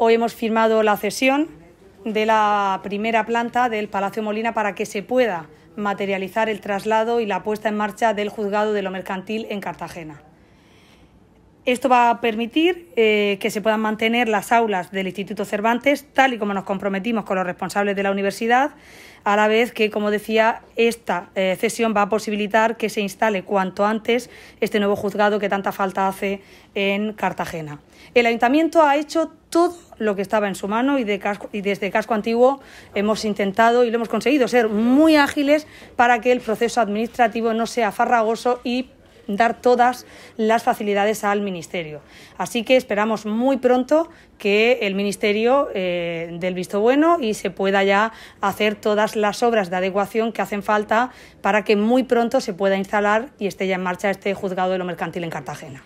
Hoy hemos firmado la cesión de la primera planta del Palacio Molina para que se pueda materializar el traslado y la puesta en marcha del juzgado de lo mercantil en Cartagena. Esto va a permitir eh, que se puedan mantener las aulas del Instituto Cervantes, tal y como nos comprometimos con los responsables de la universidad, a la vez que, como decía, esta eh, cesión va a posibilitar que se instale cuanto antes este nuevo juzgado que tanta falta hace en Cartagena. El ayuntamiento ha hecho todo lo que estaba en su mano y, desde Casco Antiguo hemos intentado y lo hemos conseguido ser muy ágiles para que el proceso administrativo no sea farragoso y dar todas las facilidades al Ministerio. Así que esperamos muy pronto que el Ministerio eh, del visto bueno y se pueda ya hacer todas las obras de adecuación que hacen falta para que muy pronto se pueda instalar y esté ya en marcha este juzgado de lo mercantil en Cartagena.